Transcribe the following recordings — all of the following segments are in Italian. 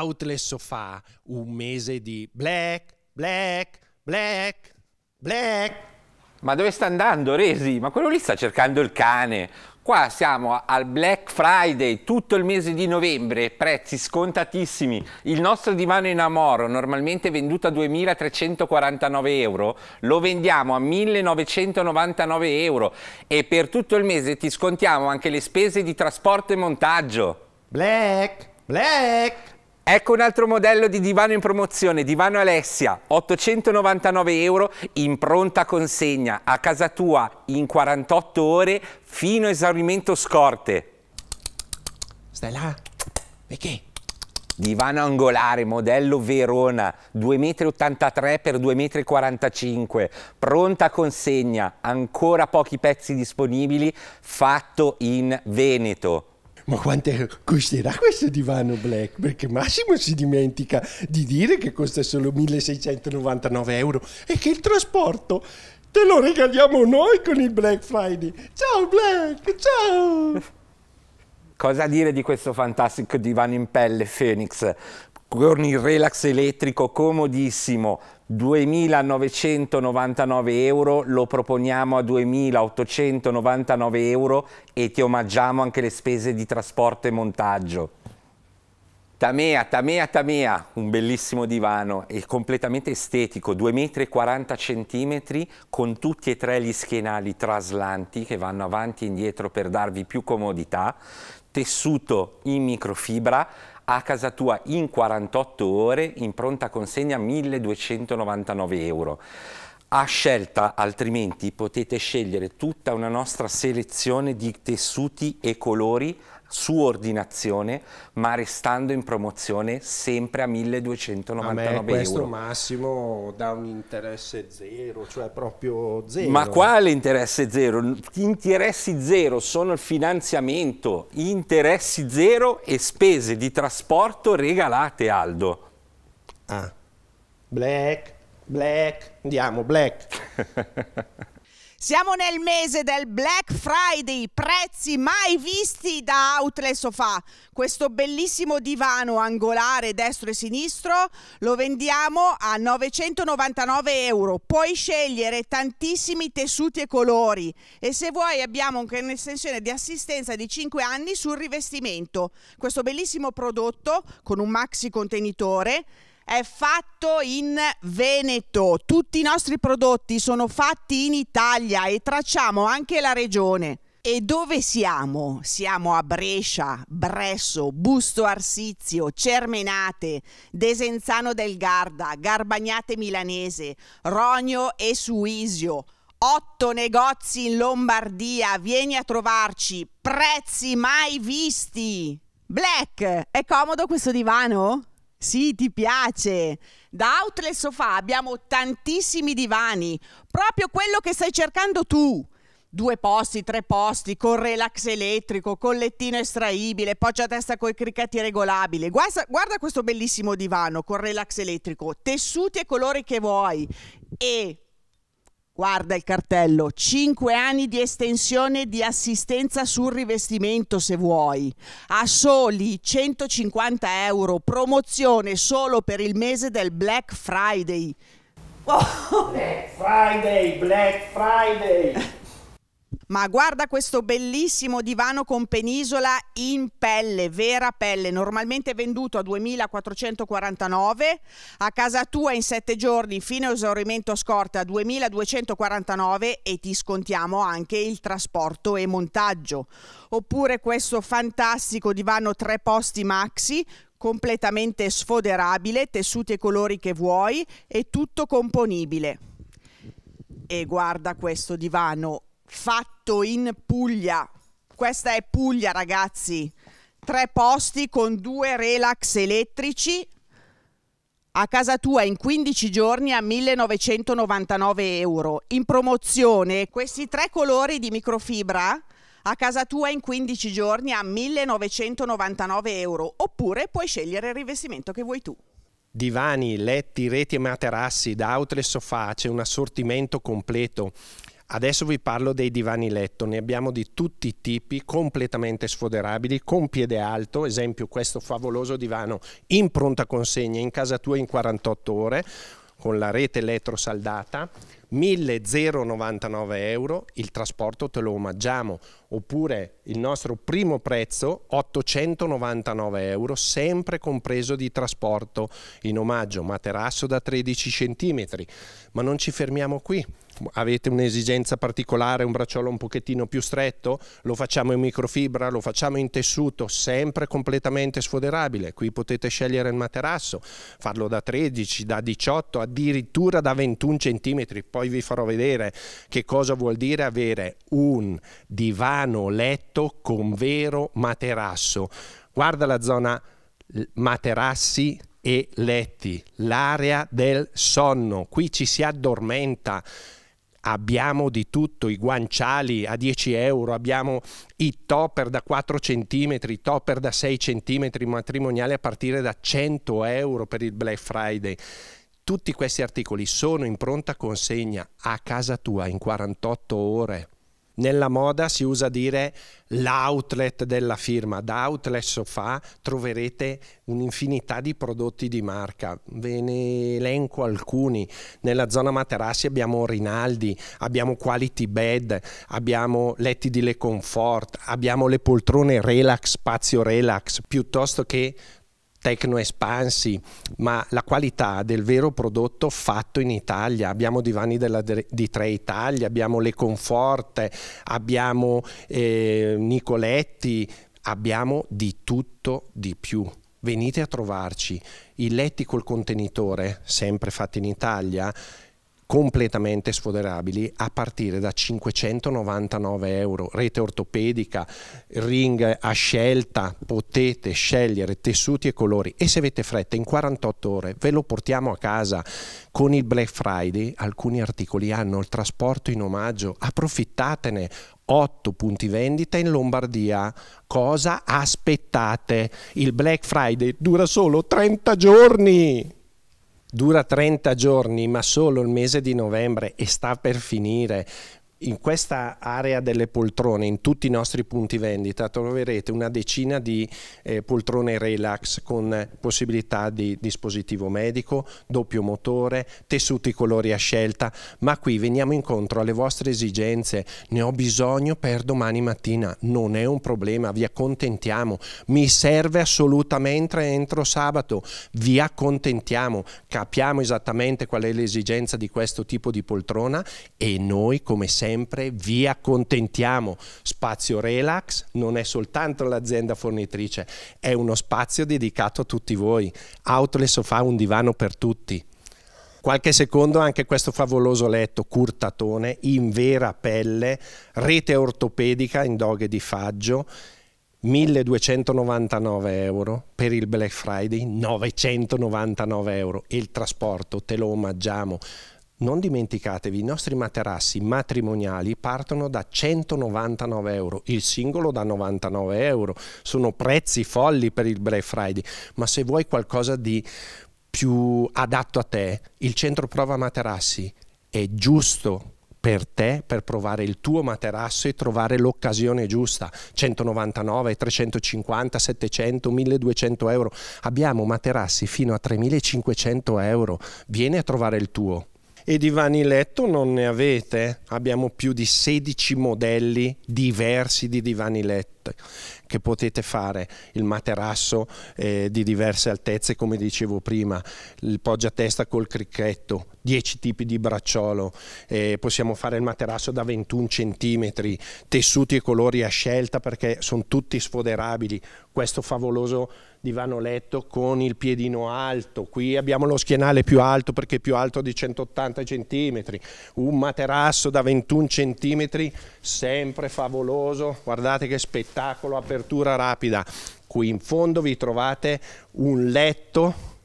Outless fa un mese di black, black, black, black. Ma dove sta andando Resi? Ma quello lì sta cercando il cane. Qua siamo al Black Friday, tutto il mese di novembre, prezzi scontatissimi. Il nostro divano in Amoro, normalmente venduto a 2.349 euro, lo vendiamo a 1.999 euro e per tutto il mese ti scontiamo anche le spese di trasporto e montaggio. Black, black! Ecco un altro modello di divano in promozione, divano Alessia, 899 euro in pronta consegna a casa tua in 48 ore fino a esaurimento scorte. Stai là? Perché? Divano angolare, modello Verona, 2,83 m x 2,45 m, pronta consegna, ancora pochi pezzi disponibili, fatto in Veneto ma quanto costerà questo divano black? Perché Massimo si dimentica di dire che costa solo 1699 euro e che il trasporto te lo regaliamo noi con il Black Friday. Ciao Black, ciao! Cosa dire di questo fantastico divano in pelle Phoenix? con il relax elettrico comodissimo 2.999 euro, lo proponiamo a 2.899 euro e ti omaggiamo anche le spese di trasporto e montaggio. Tamea, Tamea, Tamea, un bellissimo divano, e completamente estetico, 2,40 metri con tutti e tre gli schienali traslanti che vanno avanti e indietro per darvi più comodità, tessuto in microfibra, a casa tua in 48 ore in pronta consegna 1299 euro. A scelta, altrimenti potete scegliere tutta una nostra selezione di tessuti e colori su ordinazione, ma restando in promozione sempre a 1299 a me questo euro. massimo dà un interesse zero, cioè proprio zero. Ma quale interesse zero? interessi zero sono il finanziamento, interessi zero e spese di trasporto regalate, Aldo. Ah, black, black, andiamo, black. Siamo nel mese del Black Friday, prezzi mai visti da Outlet Sofà. Questo bellissimo divano angolare destro e sinistro lo vendiamo a 999 euro. Puoi scegliere tantissimi tessuti e colori e se vuoi abbiamo anche un'estensione di assistenza di 5 anni sul rivestimento. Questo bellissimo prodotto con un maxi contenitore è fatto in Veneto, tutti i nostri prodotti sono fatti in Italia e tracciamo anche la regione. E dove siamo? Siamo a Brescia, Bresso, Busto Arsizio, Cermenate, Desenzano del Garda, Garbagnate Milanese, Rogno e Suisio. Otto negozi in Lombardia, vieni a trovarci, prezzi mai visti. Black, è comodo questo divano? Sì, ti piace. Da Outlet Sofà abbiamo tantissimi divani, proprio quello che stai cercando tu. Due posti, tre posti, con relax elettrico, con lettino estraibile, poggia testa coi cricati regolabili. Guarda, guarda questo bellissimo divano con relax elettrico, tessuti e colori che vuoi. E Guarda il cartello, 5 anni di estensione di assistenza sul rivestimento se vuoi. A soli 150 euro, promozione solo per il mese del Black Friday. Oh. Black Friday, Black Friday. Ma guarda questo bellissimo divano con penisola in pelle, vera pelle, normalmente venduto a 2449, a casa tua in 7 giorni fino a esaurimento scorta 2249 e ti scontiamo anche il trasporto e montaggio. Oppure questo fantastico divano tre posti maxi completamente sfoderabile, tessuti e colori che vuoi e tutto componibile. E guarda questo divano fatto in Puglia. Questa è Puglia, ragazzi. Tre posti con due relax elettrici a casa tua in 15 giorni a 1999 euro. In promozione questi tre colori di microfibra a casa tua in 15 giorni a 1999 euro oppure puoi scegliere il rivestimento che vuoi tu. Divani, letti, reti e materassi da outlet sofà c'è un assortimento completo Adesso vi parlo dei divani letto, ne abbiamo di tutti i tipi, completamente sfoderabili, con piede alto, esempio questo favoloso divano in pronta consegna in casa tua in 48 ore con la rete elettrosaldata, 1.099 euro, il trasporto te lo omaggiamo, oppure il nostro primo prezzo 899 euro, sempre compreso di trasporto in omaggio, materasso da 13 cm, ma non ci fermiamo qui avete un'esigenza particolare, un bracciolo un pochettino più stretto, lo facciamo in microfibra, lo facciamo in tessuto, sempre completamente sfoderabile. Qui potete scegliere il materasso, farlo da 13, da 18, addirittura da 21 cm. Poi vi farò vedere che cosa vuol dire avere un divano letto con vero materasso. Guarda la zona materassi e letti, l'area del sonno. Qui ci si addormenta abbiamo di tutto, i guanciali a 10 euro, abbiamo i topper da 4 cm, i topper da 6 cm matrimoniali a partire da 100 euro per il Black Friday. Tutti questi articoli sono in pronta consegna a casa tua in 48 ore. Nella moda si usa dire l'outlet della firma, da outlet sofà troverete un'infinità di prodotti di marca, ve ne elenco alcuni, nella zona materassi abbiamo Rinaldi, abbiamo Quality Bed, abbiamo letti di Le Comfort, abbiamo le poltrone Relax, Spazio Relax, piuttosto che tecno espansi, ma la qualità del vero prodotto fatto in Italia. Abbiamo divani della, di Tre Italia, abbiamo Le Conforte, abbiamo eh, Nicoletti, abbiamo di tutto di più. Venite a trovarci. I letti col contenitore, sempre fatti in Italia, completamente sfoderabili a partire da 599 euro. Rete ortopedica, ring a scelta, potete scegliere tessuti e colori e se avete fretta in 48 ore ve lo portiamo a casa. Con il Black Friday alcuni articoli hanno il trasporto in omaggio, approfittatene. 8 punti vendita in Lombardia. Cosa aspettate? Il Black Friday dura solo 30 giorni dura 30 giorni ma solo il mese di novembre e sta per finire in questa area delle poltrone, in tutti i nostri punti vendita, troverete una decina di eh, poltrone relax con possibilità di dispositivo medico, doppio motore, tessuti colori a scelta, ma qui veniamo incontro alle vostre esigenze, ne ho bisogno per domani mattina, non è un problema, vi accontentiamo, mi serve assolutamente entro sabato, vi accontentiamo, capiamo esattamente qual è l'esigenza di questo tipo di poltrona e noi come sempre sempre vi accontentiamo. Spazio Relax non è soltanto l'azienda fornitrice, è uno spazio dedicato a tutti voi. Outlet Sofà, un divano per tutti. Qualche secondo anche questo favoloso letto curtatone in vera pelle, rete ortopedica in doghe di faggio, 1299 euro per il Black Friday, 999 euro e il trasporto te lo omaggiamo non dimenticatevi, i nostri materassi matrimoniali partono da 199 euro, il singolo da 99 euro, sono prezzi folli per il Black Friday, ma se vuoi qualcosa di più adatto a te, il centro prova materassi è giusto per te per provare il tuo materasso e trovare l'occasione giusta 199 350 700 1200 euro abbiamo materassi fino a 3500 euro vieni a trovare il tuo e divani letto non ne avete. Abbiamo più di 16 modelli diversi di divani letto che potete fare il materasso eh, di diverse altezze come dicevo prima il poggiatesta col cricchetto 10 tipi di bracciolo eh, possiamo fare il materasso da 21 cm tessuti e colori a scelta perché sono tutti sfoderabili questo favoloso divano letto con il piedino alto, qui abbiamo lo schienale più alto perché è più alto di 180 cm, un materasso da 21 cm, sempre favoloso, guardate che spettacolo, apertura rapida. Qui in fondo vi trovate un letto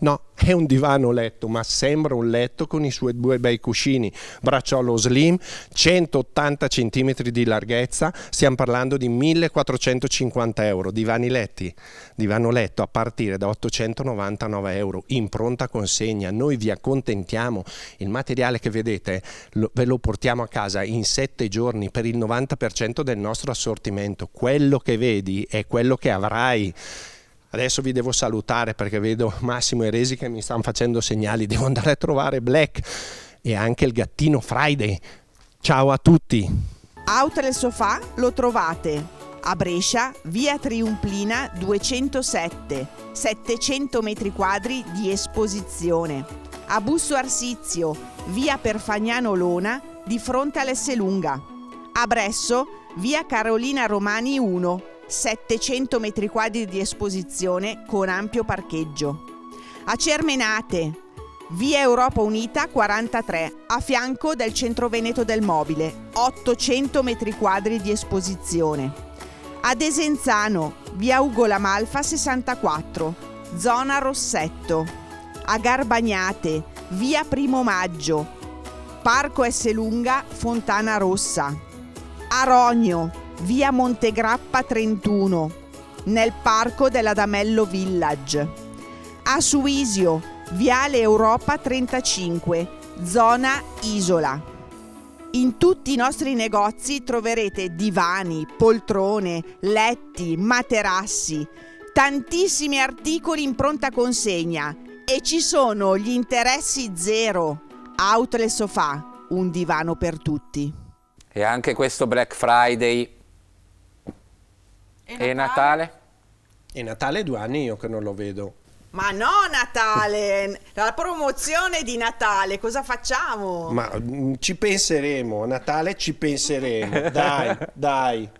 No, è un divano letto, ma sembra un letto con i suoi due bei cuscini, bracciolo slim, 180 cm di larghezza, stiamo parlando di 1450 euro, divani letti, divano letto a partire da 899 euro, in pronta consegna, noi vi accontentiamo, il materiale che vedete lo, ve lo portiamo a casa in 7 giorni per il 90% del nostro assortimento, quello che vedi è quello che avrai Adesso vi devo salutare perché vedo Massimo e Resi che mi stanno facendo segnali. Devo andare a trovare Black e anche il gattino Friday. Ciao a tutti. Out del sofà lo trovate a Brescia, via Triumplina 207, 700 metri quadri di esposizione. A Busso Arsizio, via Perfagnano Lona, di fronte all'Esselunga. A Bresso, via Carolina Romani 1. 700 metri quadri di esposizione con ampio parcheggio. A Cermenate, via Europa Unita 43, a fianco del Centro Veneto del Mobile, 800 metri quadri di esposizione. A Desenzano, via Ugo Lamalfa 64, zona Rossetto. A Garbagnate, via Primo Maggio, Parco S. Lunga, Fontana Rossa. A Rogno, via Montegrappa 31, nel parco dell'Adamello Village. A Suisio, viale Europa 35, zona Isola. In tutti i nostri negozi troverete divani, poltrone, letti, materassi, tantissimi articoli in pronta consegna e ci sono gli interessi zero. Outlet Sofà, un divano per tutti. E anche questo Black Friday e Natale? E Natale? E due anni io che non lo vedo. Ma no Natale, la promozione di Natale, cosa facciamo? Ma mm, ci penseremo, Natale ci penseremo, dai, dai.